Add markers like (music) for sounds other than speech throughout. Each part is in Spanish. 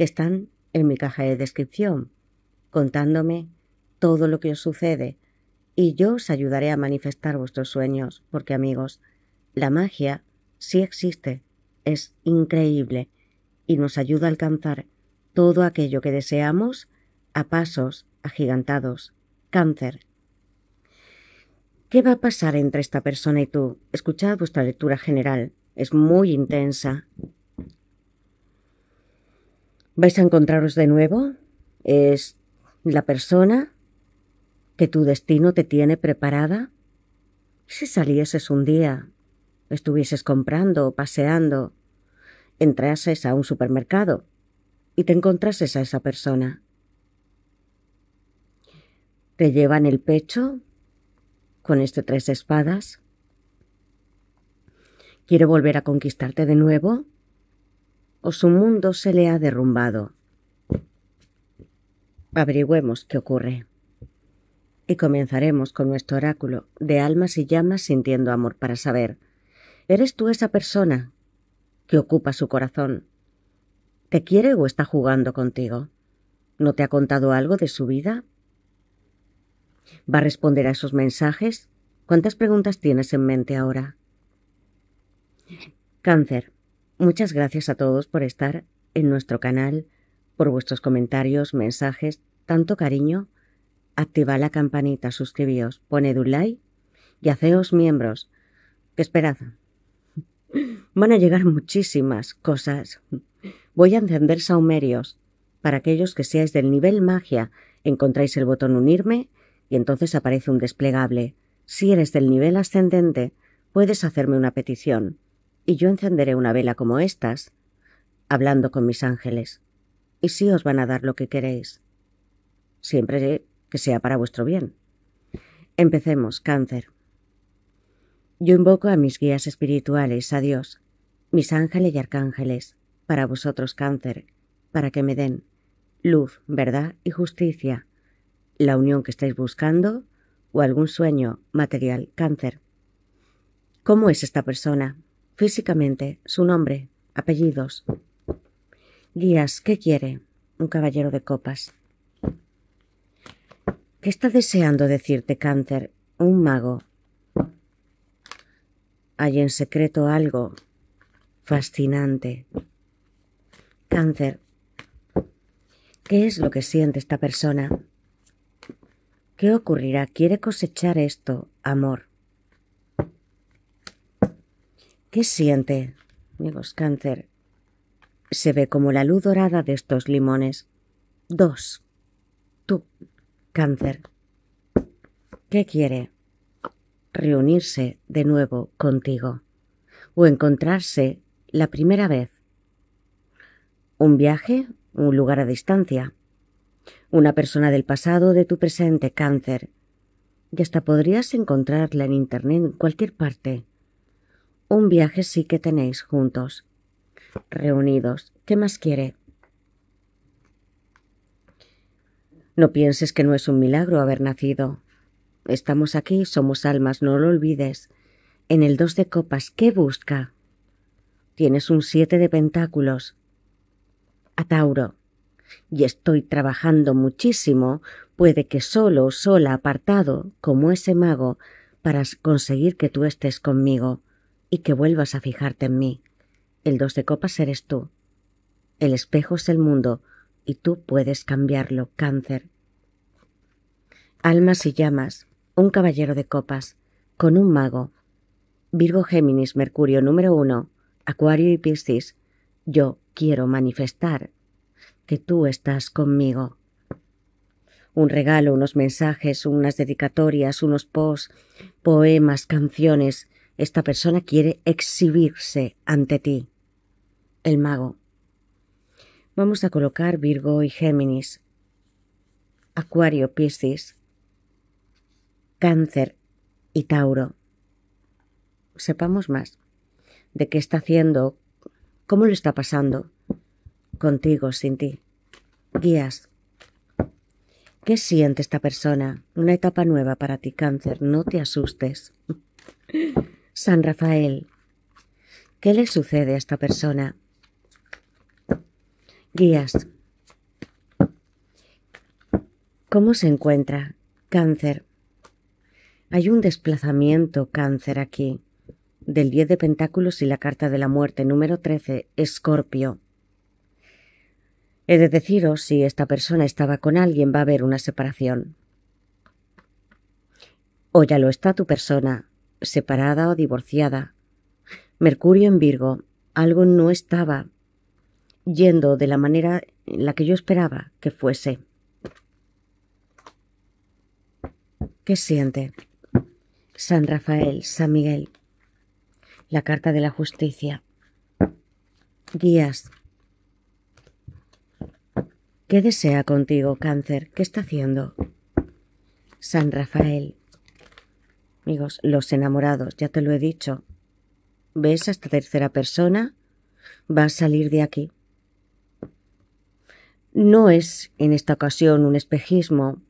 que están en mi caja de descripción, contándome todo lo que os sucede y yo os ayudaré a manifestar vuestros sueños, porque amigos, la magia sí existe, es increíble y nos ayuda a alcanzar todo aquello que deseamos a pasos agigantados. Cáncer. ¿Qué va a pasar entre esta persona y tú? Escuchad vuestra lectura general. Es muy intensa ¿Vais a encontraros de nuevo? ¿Es la persona que tu destino te tiene preparada? Si salieses un día, estuvieses comprando o paseando, entrases a un supermercado y te encontrases a esa persona. Te llevan el pecho con este tres espadas. ¿Quiere volver a conquistarte de nuevo? o su mundo se le ha derrumbado. Averigüemos qué ocurre. Y comenzaremos con nuestro oráculo de almas y llamas sintiendo amor para saber. ¿Eres tú esa persona que ocupa su corazón? ¿Te quiere o está jugando contigo? ¿No te ha contado algo de su vida? ¿Va a responder a esos mensajes? ¿Cuántas preguntas tienes en mente ahora? Cáncer. Muchas gracias a todos por estar en nuestro canal, por vuestros comentarios, mensajes, tanto cariño. Activa la campanita, suscribíos, poned un like y hacéos miembros. ¿Qué esperad. (laughs) Van a llegar muchísimas cosas. Voy a encender saumerios. Para aquellos que seáis del nivel magia, encontráis el botón unirme y entonces aparece un desplegable. Si eres del nivel ascendente, puedes hacerme una petición y yo encenderé una vela como estas, hablando con mis ángeles, y sí os van a dar lo que queréis. Siempre que sea para vuestro bien. Empecemos, cáncer. Yo invoco a mis guías espirituales, a Dios, mis ángeles y arcángeles, para vosotros, cáncer, para que me den luz, verdad y justicia, la unión que estáis buscando o algún sueño material, cáncer. ¿Cómo es esta persona? Físicamente, su nombre, apellidos. Guías, ¿qué quiere? Un caballero de copas. ¿Qué está deseando decirte, Cáncer? Un mago. Hay en secreto algo fascinante. Cáncer. ¿Qué es lo que siente esta persona? ¿Qué ocurrirá? Quiere cosechar esto, amor. ¿Qué siente? Amigos, cáncer. Se ve como la luz dorada de estos limones. Dos. Tú, cáncer. ¿Qué quiere? Reunirse de nuevo contigo. O encontrarse la primera vez. Un viaje, un lugar a distancia. Una persona del pasado, de tu presente, cáncer. Y hasta podrías encontrarla en Internet en cualquier parte. Un viaje sí que tenéis juntos. Reunidos. ¿Qué más quiere? No pienses que no es un milagro haber nacido. Estamos aquí, somos almas, no lo olvides. En el dos de copas, ¿qué busca? Tienes un siete de pentáculos. A Tauro. Y estoy trabajando muchísimo, puede que solo, sola, apartado, como ese mago, para conseguir que tú estés conmigo y que vuelvas a fijarte en mí. El dos de copas eres tú. El espejo es el mundo y tú puedes cambiarlo, cáncer. Almas y llamas, un caballero de copas, con un mago. Virgo Géminis, Mercurio número uno, Acuario y Piscis. Yo quiero manifestar que tú estás conmigo. Un regalo, unos mensajes, unas dedicatorias, unos posts, poemas, canciones, esta persona quiere exhibirse ante ti. El mago. Vamos a colocar Virgo y Géminis. Acuario, Piscis. Cáncer y Tauro. Sepamos más de qué está haciendo, cómo lo está pasando, contigo, sin ti. Guías. ¿Qué siente esta persona? Una etapa nueva para ti, cáncer, no te asustes. (laughs) San Rafael. ¿Qué le sucede a esta persona? Guías. ¿Cómo se encuentra? Cáncer. Hay un desplazamiento cáncer aquí, del 10 de Pentáculos y la Carta de la Muerte número 13, Escorpio. He de deciros, si esta persona estaba con alguien, va a haber una separación. O ya lo está tu persona, separada o divorciada. Mercurio en Virgo, algo no estaba yendo de la manera en la que yo esperaba que fuese. ¿Qué siente? San Rafael, San Miguel, la carta de la justicia. Guías. ¿Qué desea contigo, cáncer? ¿Qué está haciendo? San Rafael, Amigos, los enamorados, ya te lo he dicho. ¿Ves a esta tercera persona? Va a salir de aquí. No es en esta ocasión un espejismo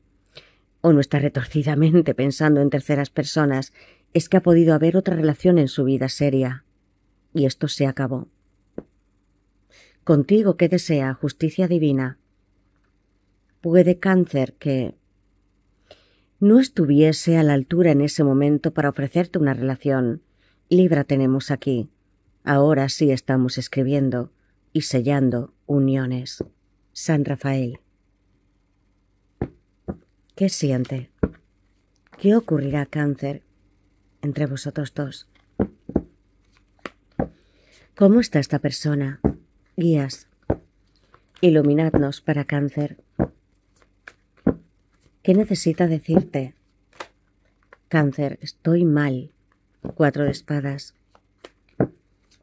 o no está retorcidamente (laughs) pensando en terceras personas, es que ha podido haber otra relación en su vida seria. Y esto se acabó. Contigo, ¿qué desea? Justicia divina. Puede cáncer que no estuviese a la altura en ese momento para ofrecerte una relación. Libra tenemos aquí. Ahora sí estamos escribiendo y sellando uniones. San Rafael. ¿Qué siente? ¿Qué ocurrirá, cáncer, entre vosotros dos? ¿Cómo está esta persona? Guías. Iluminadnos para cáncer. ¿Qué necesita decirte? Cáncer, estoy mal. Cuatro de espadas.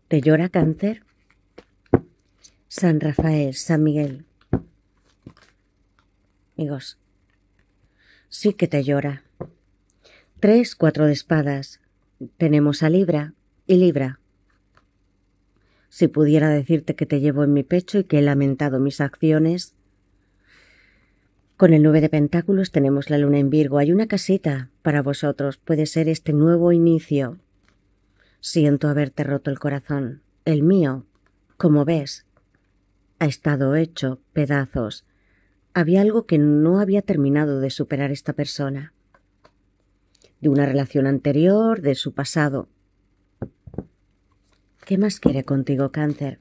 ¿Te llora cáncer? San Rafael, San Miguel. Amigos, sí que te llora. Tres, cuatro de espadas. Tenemos a Libra y Libra. Si pudiera decirte que te llevo en mi pecho y que he lamentado mis acciones, con el nube de pentáculos tenemos la luna en Virgo. Hay una casita para vosotros. Puede ser este nuevo inicio. Siento haberte roto el corazón. El mío, como ves, ha estado hecho pedazos. Había algo que no había terminado de superar esta persona. De una relación anterior, de su pasado. ¿Qué más quiere contigo, cáncer?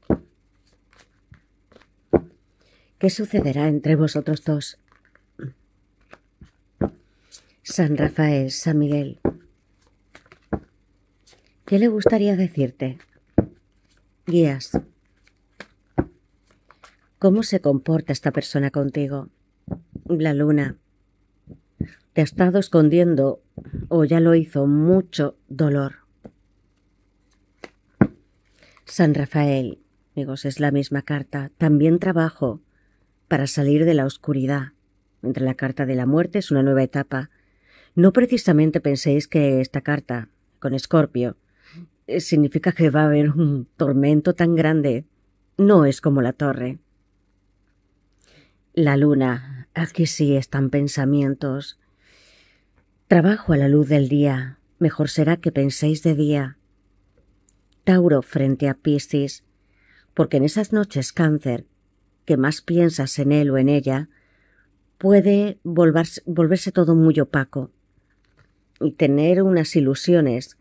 ¿Qué sucederá entre vosotros dos? San Rafael, San Miguel. ¿Qué le gustaría decirte? Guías. ¿Cómo se comporta esta persona contigo? La luna. Te ha estado escondiendo, o ya lo hizo, mucho dolor. San Rafael, amigos, es la misma carta. También trabajo para salir de la oscuridad. Entre la carta de la muerte es una nueva etapa no precisamente penséis que esta carta, con Escorpio, eh, significa que va a haber un tormento tan grande. No es como la torre. La luna, aquí sí están pensamientos. Trabajo a la luz del día, mejor será que penséis de día. Tauro frente a Piscis, porque en esas noches cáncer, que más piensas en él o en ella, puede volverse, volverse todo muy opaco, y tener unas ilusiones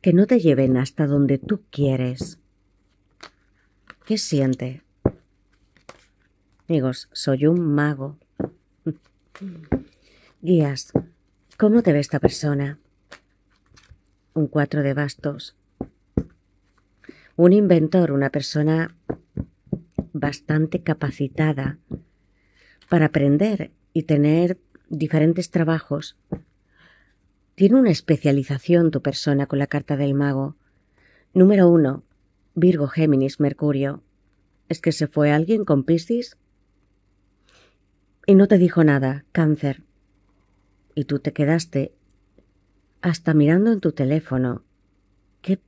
que no te lleven hasta donde tú quieres. ¿Qué siente? Amigos, soy un mago. (laughs) Guías, ¿cómo te ve esta persona? Un cuatro de bastos. Un inventor, una persona bastante capacitada para aprender y tener diferentes trabajos tiene una especialización tu persona con la carta del mago. Número uno. Virgo Géminis Mercurio. ¿Es que se fue alguien con Piscis? Y no te dijo nada, cáncer. Y tú te quedaste hasta mirando en tu teléfono. ¿Qué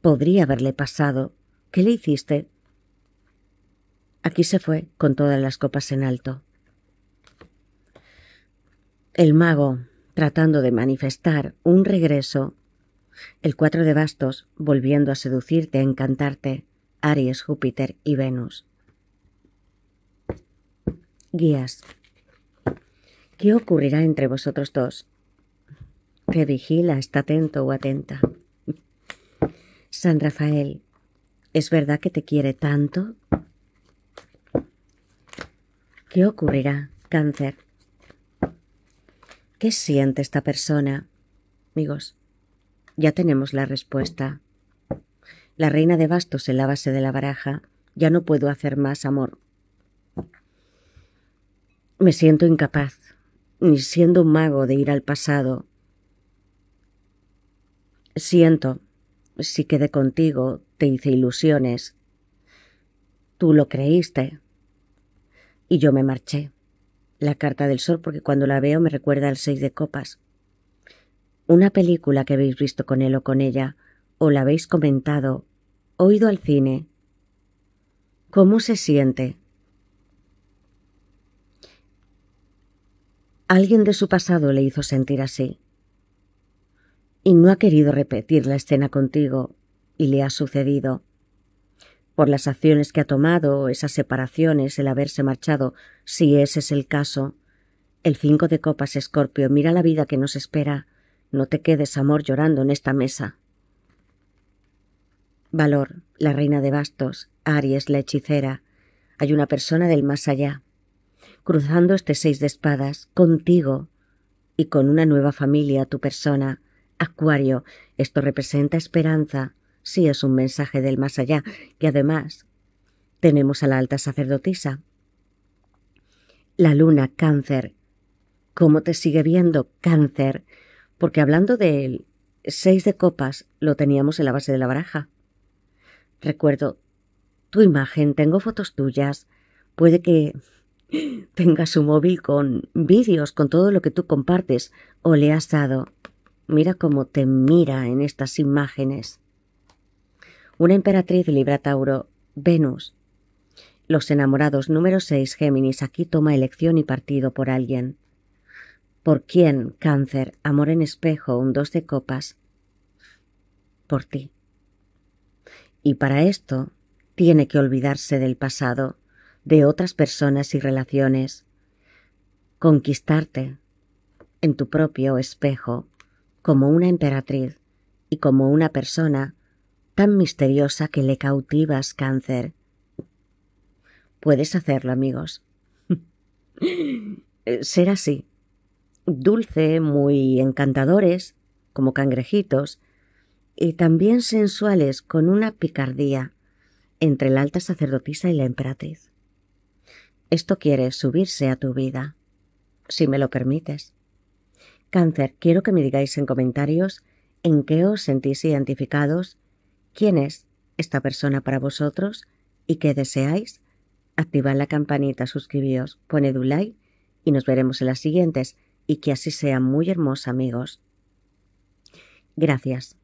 podría haberle pasado? ¿Qué le hiciste? Aquí se fue con todas las copas en alto. El mago, tratando de manifestar un regreso, el cuatro de bastos volviendo a seducirte, a encantarte, Aries, Júpiter y Venus. Guías. ¿Qué ocurrirá entre vosotros dos? Te vigila, está atento o atenta. San Rafael, ¿es verdad que te quiere tanto? ¿Qué ocurrirá, cáncer? ¿Qué siente esta persona? Amigos, ya tenemos la respuesta. La reina de bastos en la base de la baraja. Ya no puedo hacer más, amor. Me siento incapaz, ni siendo un mago, de ir al pasado. Siento, si quedé contigo, te hice ilusiones. Tú lo creíste. Y yo me marché la Carta del Sol porque cuando la veo me recuerda al Seis de Copas. Una película que habéis visto con él o con ella, o la habéis comentado, oído al cine. ¿Cómo se siente? Alguien de su pasado le hizo sentir así. Y no ha querido repetir la escena contigo, y le ha sucedido por las acciones que ha tomado, esas separaciones, el haberse marchado, si ese es el caso. El cinco de copas, Escorpio, mira la vida que nos espera. No te quedes, amor, llorando en esta mesa. Valor, la reina de bastos, Aries, la hechicera. Hay una persona del más allá. Cruzando este seis de espadas, contigo y con una nueva familia, tu persona. Acuario, esto representa esperanza, sí es un mensaje del más allá y además tenemos a la alta sacerdotisa. La luna, cáncer. ¿Cómo te sigue viendo, cáncer? Porque hablando del seis de copas lo teníamos en la base de la baraja. Recuerdo tu imagen, tengo fotos tuyas. Puede que (laughs) tenga su móvil con vídeos, con todo lo que tú compartes o le has dado. Mira cómo te mira en estas imágenes una emperatriz Libra Tauro, Venus. Los enamorados número seis, Géminis aquí toma elección y partido por alguien. ¿Por quién? Cáncer, amor en espejo, un dos de copas. Por ti. Y para esto tiene que olvidarse del pasado, de otras personas y relaciones. Conquistarte en tu propio espejo, como una emperatriz y como una persona tan misteriosa que le cautivas cáncer. Puedes hacerlo, amigos. (laughs) Eh, ser así. Dulce, muy encantadores, como cangrejitos, y también sensuales con una picardía entre la alta sacerdotisa y la emperatriz. Esto quiere subirse a tu vida, si me lo permites. Cáncer, quiero que me digáis en comentarios en qué os sentís identificados quién es esta persona para vosotros y qué deseáis, activad la campanita, suscribíos, poned un like y nos veremos en las siguientes y que así sea muy hermosa amigos. Gracias.